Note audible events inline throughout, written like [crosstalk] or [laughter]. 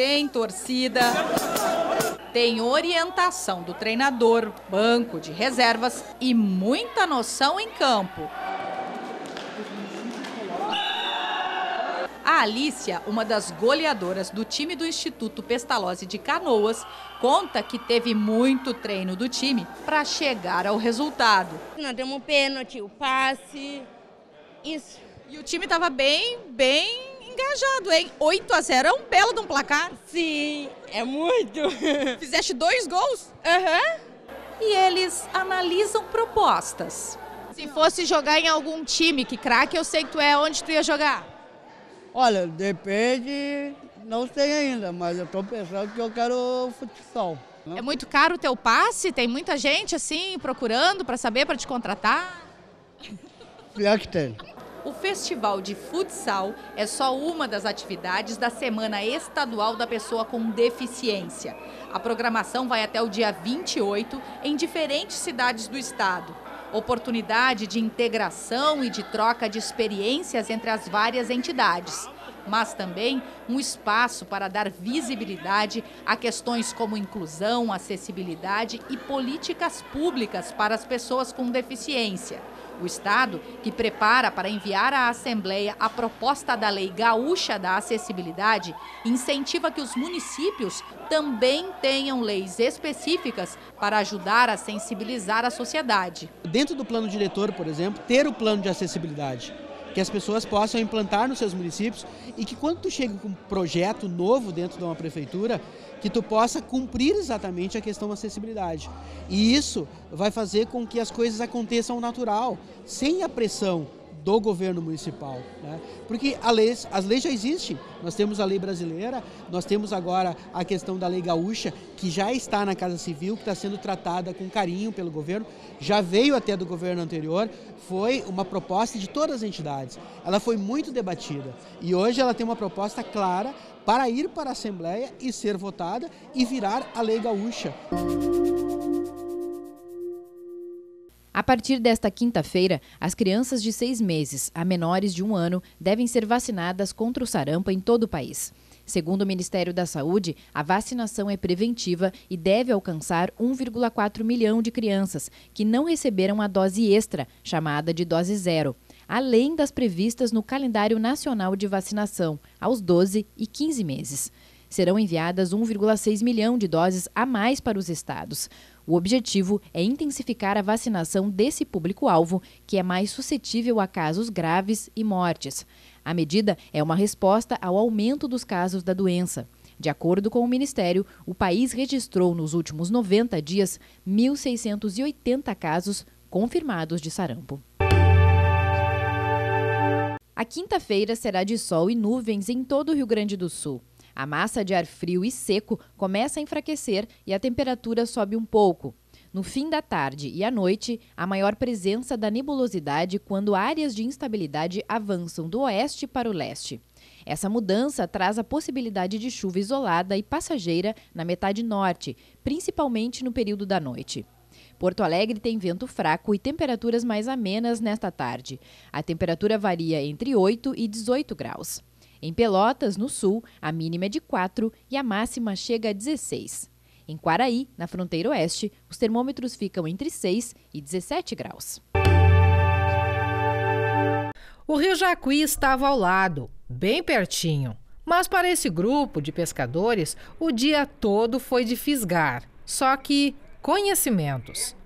tem torcida, tem orientação do treinador, banco de reservas e muita noção em campo. A Alícia, uma das goleadoras do time do Instituto Pestalozzi de Canoas, conta que teve muito treino do time para chegar ao resultado. Nós demos um pênalti, o passe, isso. E o time estava bem, bem engajado, hein? 8 a 0 é um belo de um placar. Sim, é muito. [laughs] Fizeste dois gols? Aham. Uhum. E eles analisam propostas. Se fosse jogar em algum time, que craque eu sei que tu é, onde tu ia jogar? Olha, depende, não sei ainda, mas eu estou pensando que eu quero futsal. Né? É muito caro o teu passe? Tem muita gente assim procurando para saber, para te contratar? Pior que tem. O Festival de Futsal é só uma das atividades da Semana Estadual da Pessoa com Deficiência. A programação vai até o dia 28 em diferentes cidades do estado. Oportunidade de integração e de troca de experiências entre as várias entidades mas também um espaço para dar visibilidade a questões como inclusão, acessibilidade e políticas públicas para as pessoas com deficiência. O Estado, que prepara para enviar à Assembleia a proposta da Lei Gaúcha da Acessibilidade, incentiva que os municípios também tenham leis específicas para ajudar a sensibilizar a sociedade. Dentro do plano diretor, por exemplo, ter o plano de acessibilidade que as pessoas possam implantar nos seus municípios e que quando tu chega com um projeto novo dentro de uma prefeitura, que tu possa cumprir exatamente a questão da acessibilidade. E isso vai fazer com que as coisas aconteçam natural, sem a pressão do governo municipal. Né? Porque lei, as leis já existem. Nós temos a lei brasileira, nós temos agora a questão da lei gaúcha, que já está na Casa Civil, que está sendo tratada com carinho pelo governo, já veio até do governo anterior, foi uma proposta de todas as entidades. Ela foi muito debatida e hoje ela tem uma proposta clara para ir para a Assembleia e ser votada e virar a lei gaúcha. A partir desta quinta-feira, as crianças de seis meses a menores de um ano devem ser vacinadas contra o sarampo em todo o país. Segundo o Ministério da Saúde, a vacinação é preventiva e deve alcançar 1,4 milhão de crianças que não receberam a dose extra, chamada de dose zero, além das previstas no calendário nacional de vacinação, aos 12 e 15 meses serão enviadas 1,6 milhão de doses a mais para os estados. O objetivo é intensificar a vacinação desse público-alvo, que é mais suscetível a casos graves e mortes. A medida é uma resposta ao aumento dos casos da doença. De acordo com o Ministério, o país registrou nos últimos 90 dias 1.680 casos confirmados de sarampo. A quinta-feira será de sol e nuvens em todo o Rio Grande do Sul. A massa de ar frio e seco começa a enfraquecer e a temperatura sobe um pouco. No fim da tarde e à noite, a maior presença da nebulosidade quando áreas de instabilidade avançam do oeste para o leste. Essa mudança traz a possibilidade de chuva isolada e passageira na metade norte, principalmente no período da noite. Porto Alegre tem vento fraco e temperaturas mais amenas nesta tarde. A temperatura varia entre 8 e 18 graus. Em Pelotas, no sul, a mínima é de 4 e a máxima chega a 16. Em Quaraí, na fronteira oeste, os termômetros ficam entre 6 e 17 graus. O rio Jacuí estava ao lado, bem pertinho. Mas para esse grupo de pescadores, o dia todo foi de fisgar. Só que conhecimentos.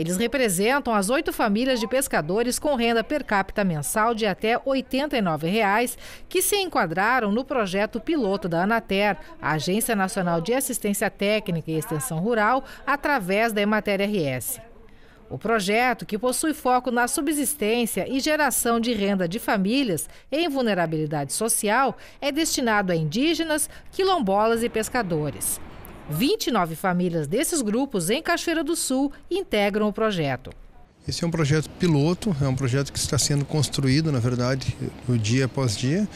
Eles representam as oito famílias de pescadores com renda per capita mensal de até R$ 89, reais, que se enquadraram no projeto piloto da Anater, a Agência Nacional de Assistência Técnica e Extensão Rural, através da Emater RS. O projeto, que possui foco na subsistência e geração de renda de famílias em vulnerabilidade social, é destinado a indígenas, quilombolas e pescadores. 29 famílias desses grupos em Cachoeira do Sul integram o projeto. Esse é um projeto piloto, é um projeto que está sendo construído, na verdade, no dia após dia,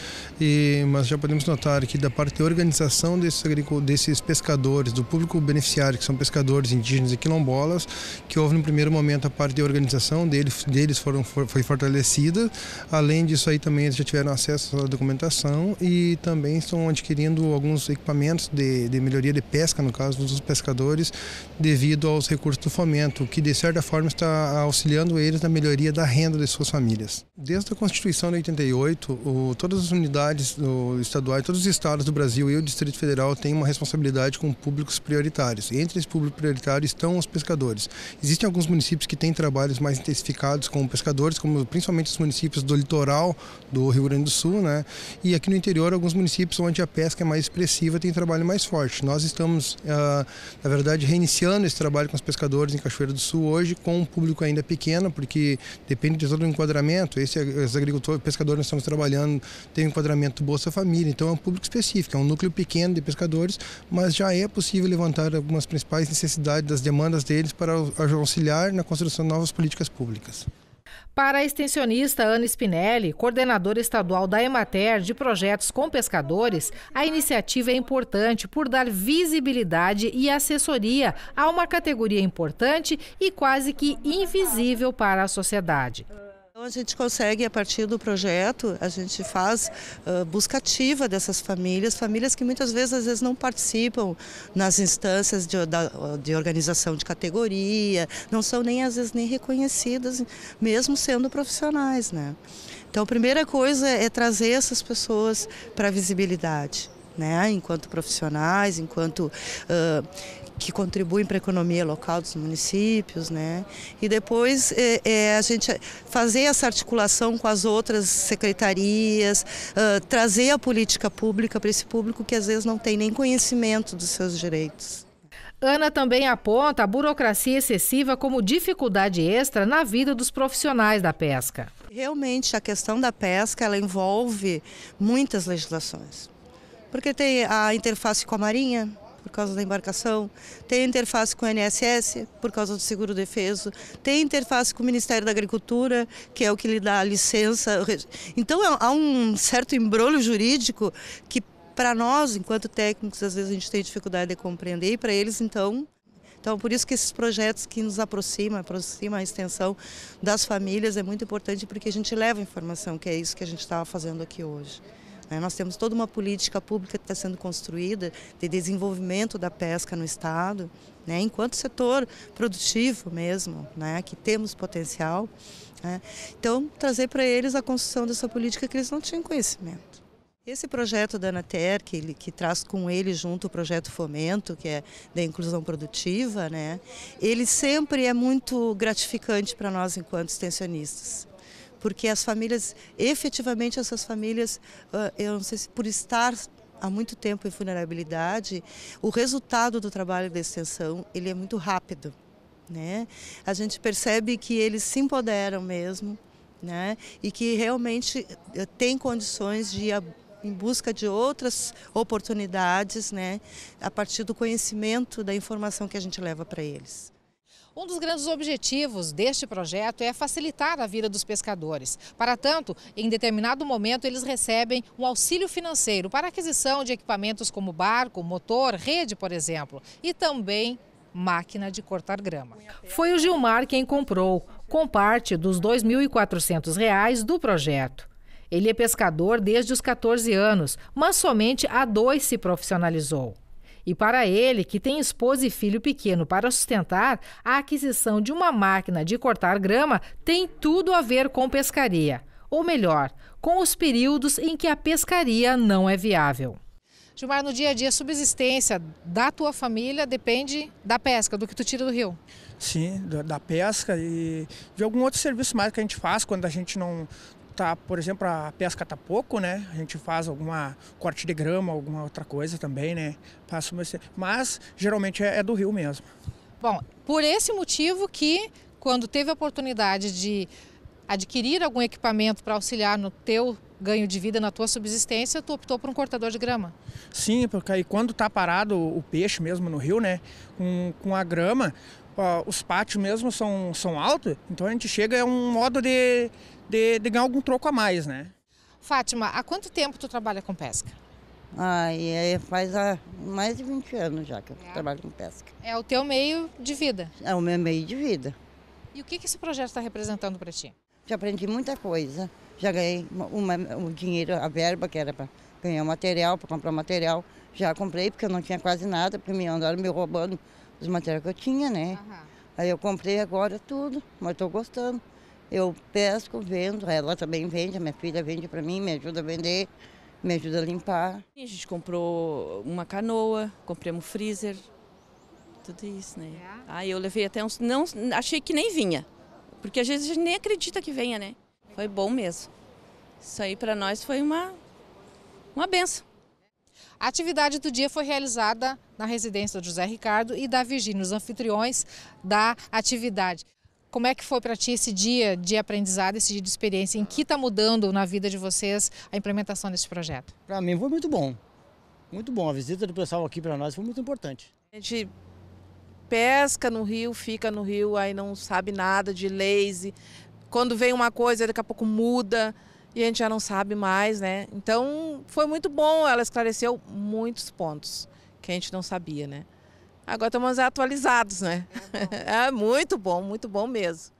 e, mas já podemos notar que da parte da organização desses, desses pescadores, do público beneficiário, que são pescadores indígenas e quilombolas, que houve no primeiro momento a parte de organização deles, deles foram, foi fortalecida, além disso aí também eles já tiveram acesso à documentação e também estão adquirindo alguns equipamentos de, de melhoria de pesca, no caso dos pescadores, devido aos recursos do fomento, que de certa forma está auxiliando auxiliando eles na melhoria da renda de suas famílias. Desde a Constituição de 88, o, todas as unidades estaduais, todos os estados do Brasil e o Distrito Federal têm uma responsabilidade com públicos prioritários. Entre esses públicos prioritários estão os pescadores. Existem alguns municípios que têm trabalhos mais intensificados com pescadores, como principalmente os municípios do litoral do Rio Grande do Sul, né? E aqui no interior, alguns municípios onde a pesca é mais expressiva tem trabalho mais forte. Nós estamos, ah, na verdade, reiniciando esse trabalho com os pescadores em Cachoeira do Sul hoje, com um público ainda pequeno pequena, porque depende de todo o enquadramento. Esse, os é, agricultores, pescadores nós estamos trabalhando, tem um enquadramento Bolsa Família, então é um público específico, é um núcleo pequeno de pescadores, mas já é possível levantar algumas principais necessidades das demandas deles para auxiliar na construção de novas políticas públicas. Para a extensionista Ana Spinelli, coordenadora estadual da Emater de projetos com pescadores, a iniciativa é importante por dar visibilidade e assessoria a uma categoria importante e quase que invisível para a sociedade. Então, a gente consegue, a partir do projeto, a gente faz uh, busca ativa dessas famílias, famílias que muitas vezes, às vezes não participam nas instâncias de, da, de organização de categoria, não são nem, às vezes, nem reconhecidas, mesmo sendo profissionais, né? Então, a primeira coisa é trazer essas pessoas para a visibilidade né? enquanto profissionais, enquanto uh, que contribuem para a economia local dos municípios, né? E depois é, é, a gente fazer essa articulação com as outras secretarias, uh, trazer a política pública para esse público que às vezes não tem nem conhecimento dos seus direitos. Ana também aponta a burocracia excessiva como dificuldade extra na vida dos profissionais da pesca. Realmente a questão da pesca ela envolve muitas legislações, porque tem a interface com a Marinha, por causa da embarcação, tem interface com o NSS por causa do seguro defeso, tem interface com o Ministério da Agricultura, que é o que lhe dá a licença. Então é há um certo embrolho jurídico que para nós, enquanto técnicos, às vezes a gente tem dificuldade de compreender e para eles, então, então, por isso que esses projetos que nos aproximam, aproximam a extensão das famílias, é muito importante porque a gente leva informação, que é isso que a gente estava fazendo aqui hoje. Né? Nós temos toda uma política pública que está sendo construída de desenvolvimento da pesca no Estado, né, enquanto setor produtivo mesmo, né, que temos potencial. Né. Então, trazer para eles a construção dessa política que eles não tinham conhecimento. Esse projeto da Anater, que, que, traz com ele junto o projeto Fomento, que é da inclusão produtiva, né, ele sempre é muito gratificante para nós enquanto extensionistas porque as famílias, efetivamente essas famílias, ah, eu não sei se por estar há muito tempo em vulnerabilidade, o resultado do trabalho da extensão ele é muito rápido. Né? A gente percebe que eles se empoderam mesmo né? e que realmente eh, tem condições de ir em busca de outras oportunidades né? a partir do conhecimento, da informação que a gente leva para eles. Um dos grandes objetivos deste projeto é facilitar a vida dos pescadores. Para tanto, em determinado momento, eles recebem um auxílio financeiro para aquisição de equipamentos como barco, motor, rede, por exemplo, e também máquina de cortar grama. Foi o Gilmar quem comprou, com parte dos R$ 2.400 do projeto. Ele é pescador desde os 14 anos, mas somente há dois se profissionalizou. E para ele, que tem esposa e filho pequeno para sustentar, a aquisição de uma máquina de cortar grama tem tudo a ver com pescaria. Ou melhor, com os períodos em que a pescaria não é viável. Gilmar, no dia a dia, a subsistência da tua família depende da pesca, do que tu tira do rio. Sim, da pesca e de algum outro serviço mais que a gente faz quando a gente não tá, por exemplo, a pesca tá pouco, né? A gente faz alguma corte de grama, alguma outra coisa também, né? mas geralmente é, é, do rio mesmo. Bom, por esse motivo que quando teve a oportunidade de adquirir algum equipamento para auxiliar no teu ganho de vida, na tua subsistência, tu optou por um cortador de grama. Sim, porque aí quando está parado o peixe mesmo no rio, né, com, com a grama, os pátios mesmo são, são altos, então a gente chega, é um modo de, de, de ganhar algum troco a mais, né? Fátima, há quanto tempo tu trabalha com pesca? É, ah, e faz há mais de 20 anos já que eu é. trabalho com pesca. É o teu meio de vida? É o meu meio de vida. E o que, que esse projeto está representando para ti? Já aprendi muita coisa. Já ganhei uma, o dinheiro, a verba que era para ganhar material, para comprar material. Já comprei, porque eu não tinha quase nada, porque me andaram me roubando os materiais que eu tinha, né? Uhum. Aí eu comprei agora tudo, mas estou gostando. Eu pesco, vendo, ela também vende, a minha filha vende para mim, me ajuda a vender, me ajuda a limpar. A gente comprou uma canoa, comprei um freezer, tudo isso, né? É. Aí eu levei até uns. Não, achei que nem vinha, porque às vezes a gente nem acredita que venha, né? Foi bom mesmo. Isso aí para nós foi uma, uma benção. A atividade do dia foi realizada na residência do José Ricardo e da Virgínia, os anfitriões da atividade. Como é que foi para ti esse dia de aprendizado, esse dia de experiência? Em que está mudando na vida de vocês a implementação desse projeto? Para mim foi muito bom. Muito bom. A visita do pessoal aqui para nós foi muito importante. A gente pesca no rio, fica no rio, aí não sabe nada de leis. Quando vem uma coisa, daqui a pouco muda e a gente já não sabe mais, né? Então foi muito bom, ela esclareceu muitos pontos que a gente não sabia, né? Agora estamos atualizados, né? É, [laughs] é muito bom, muito bom mesmo.